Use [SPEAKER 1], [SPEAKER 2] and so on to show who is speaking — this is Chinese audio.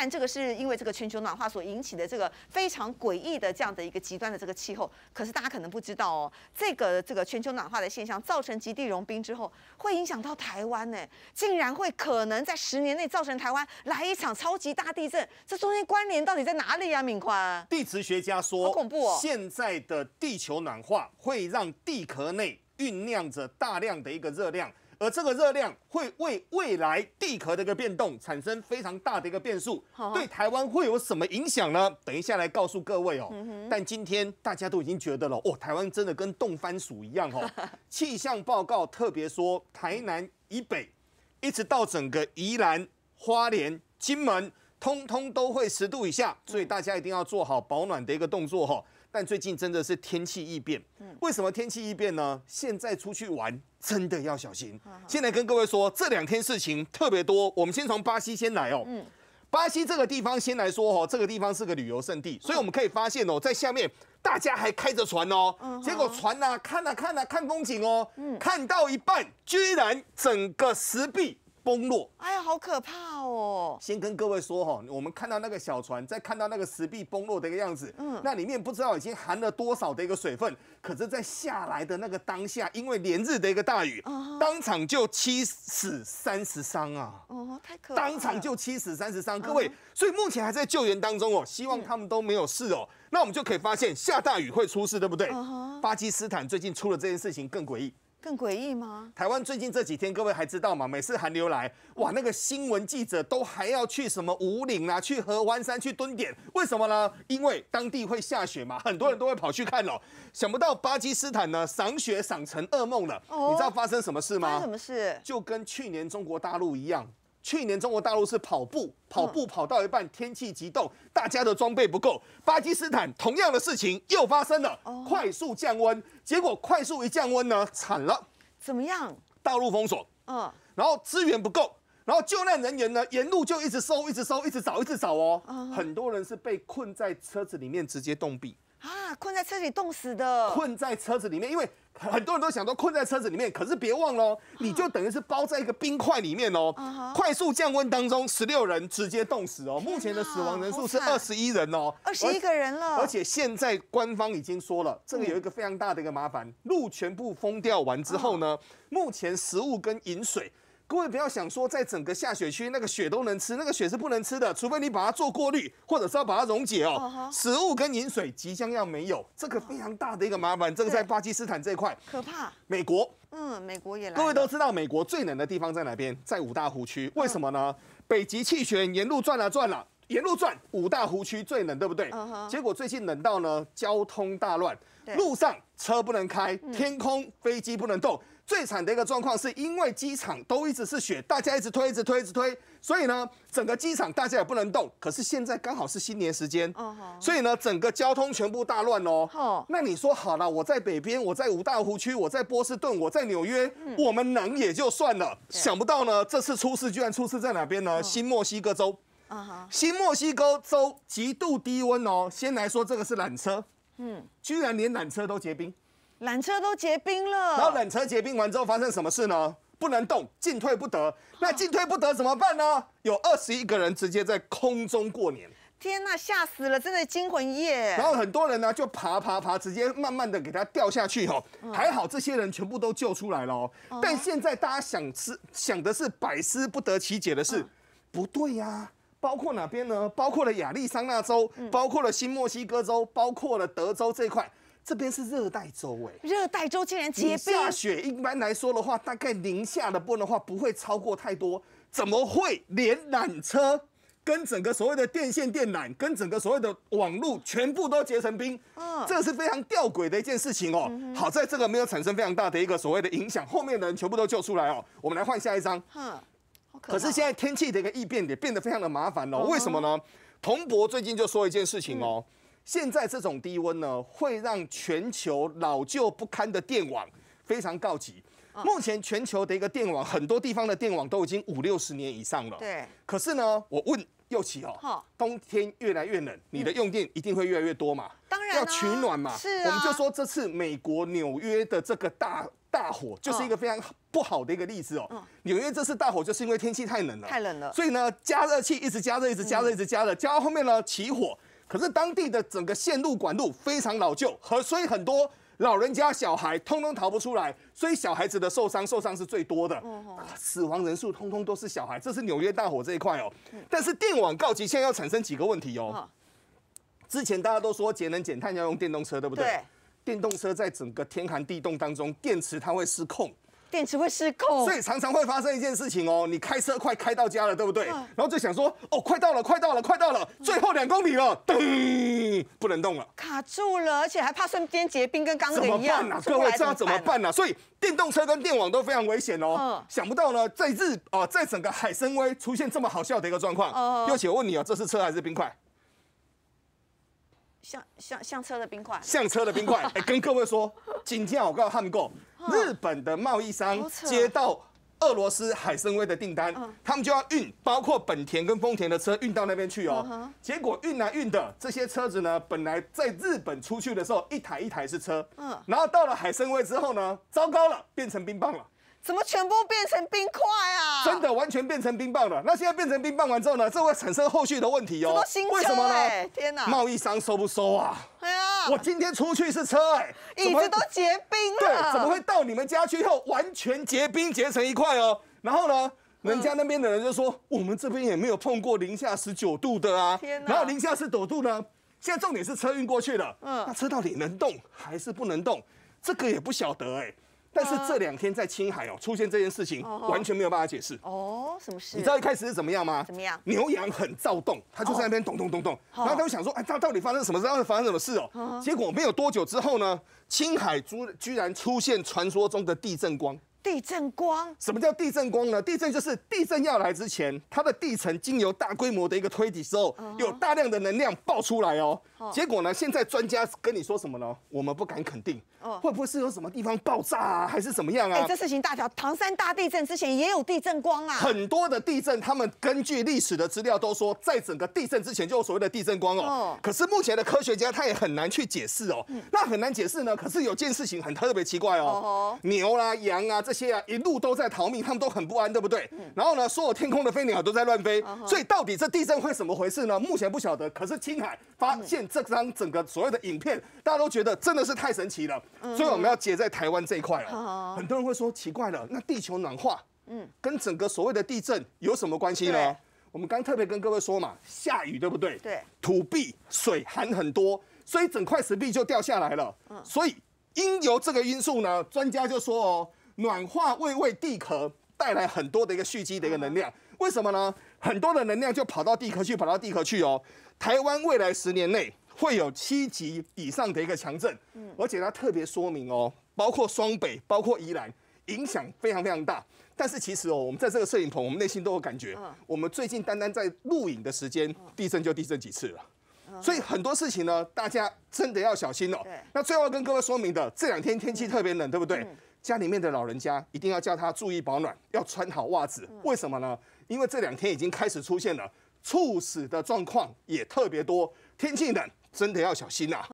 [SPEAKER 1] 但这个是因为这个全球暖化所引起的这个非常诡异的这样的一个极端的这个气候，可是大家可能不知道哦，这个这个全球暖化的现象造成极地融冰之后，会影响到台湾呢，竟然会可能在十年内造成台湾来一场超级大地震，这中间关联到底在哪里啊？敏宽，地质学家说，好恐怖哦，现在的地球暖化会让地壳内酝酿着大量的一个热量。而这个热量会为未来地壳的一个变动产生非常大的一个变数，对台湾会有什么影响呢？等一下来告诉各位哦。但今天大家都已经觉得了，哦，台湾真的跟冻番薯一样哦。气象报告特别说，台南以北一直到整个宜兰花莲、金门，通通都会十度以下，所以大家一定要做好保暖的一个动作哈。但最近真的是天气异变，为什么天气异变呢？现在出去玩真的要小心。现在跟各位说，这两天事情特别多。我们先从巴西先来哦。嗯，巴西这个地方先来说哦，这个地方是个旅游胜地，所以我们可以发现哦，在下面大家还开着船哦，结果船啊看了看了看风景哦，看到一半，居然整个石壁。崩落，哎呀，好可怕哦！先跟各位说哈，我们看到那个小船，在看到那个石壁崩落的一个样子，嗯，那里面不知道已经含了多少的一个水分，可是，在下来的那个当下，因为连日的一个大雨，当场就七死三十三啊！哦，太可怕，当场就七死三十三，各位，所以目前还在救援当中哦，希望他们都没有事哦。那我们就可以发现，下大雨会出事，对不对？巴基斯坦最近出了这件事情更诡异。更诡异吗？台湾最近这几天，各位还知道吗？每次寒流来，哇，那个新闻记者都还要去什么五岭啊，去合欢山去蹲点，为什么呢？因为当地会下雪嘛，很多人都会跑去看了。想不到巴基斯坦呢，赏雪赏成噩梦了。你知道发生什么事吗？发生什么事？就跟去年中国大陆一样。去年中国大陆是跑步，跑步跑到一半，天气急冻，大家的装备不够。巴基斯坦同样的事情又发生了，快速降温，结果快速一降温呢，惨了。怎么样？道路封锁，嗯，然后资源不够，然后救难人员呢，沿路就一直搜，一直搜，一直找，一直找哦。很多人是被困在车子里面，直接冻毙。啊，困在车里冻死的。困在车子里面，因为。很多人都想说困在车子里面，可是别忘了，你就等于是包在一个冰块里面哦，快速降温当中，十六人直接冻死哦。目前的死亡人数是二十一人哦，二十一个人了。而且现在官方已经说了，这个有一个非常大的一个麻烦，路全部封掉完之后呢，目前食物跟饮水。各位不要想说，在整个下雪区，那个雪都能吃，那个雪是不能吃的，除非你把它做过滤，或者说把它溶解哦。食物跟饮水即将要没有，这个非常大的一个麻烦。这个在巴基斯坦这块可怕。美国，嗯，美国也。来。各位都知道，美国最冷的地方在哪边？在五大湖区。为什么呢？北极气旋沿路转了转了，沿路转五大湖区最冷，对不对？结果最近冷到呢，交通大乱，路上车不能开，天空飞机不能动。最惨的一个状况是因为机场都一直是雪，大家一直推，一直推，一直推，所以呢，整个机场大家也不能动。可是现在刚好是新年时间，所以呢，整个交通全部大乱哦。那你说好了，我在北边，我在五大湖区，我在波士顿，我在纽约，我们能也就算了。想不到呢，这次出事居然出事在哪边呢？新墨西哥州。新墨西哥州极度低温哦。先来说这个是缆车，嗯，居然连缆车都结冰。缆车都结冰了，然后缆车结冰完之后发生什么事呢？不能动，进退不得。那进退不得怎么办呢？有二十一个人直接在空中过年，天呐，吓死了，真的惊魂夜。然后很多人呢就爬爬爬，直接慢慢的给他掉下去哈。还好这些人全部都救出来了。但现在大家想吃想的是百思不得其解的是，不对呀，包括哪边呢？包括了亚利桑那州，包括了新墨西哥州，包括了德州这块。这边是热带洲哎，热带洲竟然结冰，下雪，一般来说的话，大概零下的温度的话，不会超过太多，怎么会连缆车跟整个所谓的电线电缆跟整个所谓的网路全部都结成冰？嗯，这是非常吊诡的一件事情哦。好在这个没有产生非常大的一个所谓的影响，后面的人全部都救出来哦。我们来换下一张。嗯，可是现在天气的一个异变也变得非常的麻烦哦。为什么呢？童博最近就说一件事情哦。现在这种低温呢，会让全球老旧不堪的电网非常告急。目前全球的一个电网，很多地方的电网都已经五六十年以上了。对。可是呢，我问右起哦，冬天越来越冷，你的用电一定会越来越多嘛？当然。要取暖嘛？是我们就说这次美国纽约的这个大大火，就是一个非常不好的一个例子哦。纽约这次大火就是因为天气太冷了。太冷了。所以呢，加热器一直加热，一直加热，一直加热，加到后面呢起火。可是当地的整个线路管路非常老旧，和所以很多老人家小孩通通逃不出来，所以小孩子的受伤受伤是最多的，死亡人数通通都是小孩，这是纽约大火这一块哦。但是电网告急，现在要产生几个问题哦。之前大家都说节能减碳要用电动车，对不对？电动车在整个天寒地冻当中，电池它会失控。电池会失控，所以常常会发生一件事情哦。你开车快开到家了，对不对？然后就想说，哦，快到了，快到了，快到了，最后两公里了，噔，不能动了，卡住了，而且还怕瞬间结冰，跟刚刚一样。怎么办呢？各位，这要怎么办呢？所以电动车跟电网都非常危险哦。想不到呢，在日啊，在整个海参崴出现这么好笑的一个状况。哦。并且问你哦，这是车还是冰块？像像像车的冰块，像车的冰块。哎，跟各位说，今天我告诉们够，日本的贸易商接到俄罗斯海参崴的订单，他们就要运包括本田跟丰田的车运到那边去哦。结果运来运的这些车子呢，本来在日本出去的时候一台一台是车，嗯，然后到了海参崴之后呢，糟糕了，变成冰棒了。怎么全部变成冰块啊？真的完全变成冰棒了。那现在变成冰棒完之后呢，这会产生后续的问题哦。什么？为什么呢？天哪！贸易商收不收啊？哎呀。我今天出去是车哎，影子都结冰了。对，怎么会到你们家去后完全结冰结成一块哦？然后呢，人家那边的人就说我们这边也没有碰过零下十九度的啊。天然后零下十九度呢？现在重点是车运过去了，嗯，那车到底能动还是不能动？这个也不晓得哎。但是这两天在青海哦出现这件事情，完全没有办法解释哦。什么事？你知道一开始是怎么样吗？怎么样？牛羊很躁动，它就在那边咚咚咚咚。然后他就想说，哎，它到底发生什么？事？它会发生什么事哦？结果没有多久之后呢，青海猪居然出现传说中的地震光。地震光？什么叫地震光呢？地震就是地震要来之前，它的地层经由大规模的一个推挤之后，有大量的能量爆出来哦。结果呢？现在专家跟你说什么呢？我们不敢肯定，会不会是有什么地方爆炸啊，还是怎么样啊？哎，这事情大条，唐山大地震之前也有地震光啊。很多的地震，他们根据历史的资料都说，在整个地震之前就有所谓的地震光哦。哦。可是目前的科学家他也很难去解释哦。嗯。那很难解释呢，可是有件事情很特别奇怪哦。哦。牛啊、羊啊这些啊，一路都在逃命，他们都很不安，对不对？嗯。然后呢，所有天空的飞鸟都在乱飞。所以到底这地震会怎么回事呢？目前不晓得。可是青海发现。这张整个所谓的影片，大家都觉得真的是太神奇了，所以我们要接在台湾这一块了。很多人会说奇怪了，那地球暖化，嗯，跟整个所谓的地震有什么关系呢？我们刚特别跟各位说嘛，下雨对不对？对，土壁水含很多，所以整块石壁就掉下来了。所以因由这个因素呢，专家就说哦，暖化会为地壳带来很多的一个蓄积的一个能量，为什么呢？很多的能量就跑到地壳去，跑到地壳去哦。台湾未来十年内会有七级以上的一个强震，嗯，而且它特别说明哦，包括双北，包括宜兰，影响非常非常大。但是其实哦，我们在这个摄影棚，我们内心都有感觉，嗯，我们最近单单在录影的时间，地震就地震几次了，所以很多事情呢，大家真的要小心哦。那最后跟各位说明的，这两天天气特别冷，对不对？家里面的老人家一定要叫他注意保暖，要穿好袜子。为什么呢？因为这两天已经开始出现了猝死的状况，也特别多。天气冷，真的要小心呐。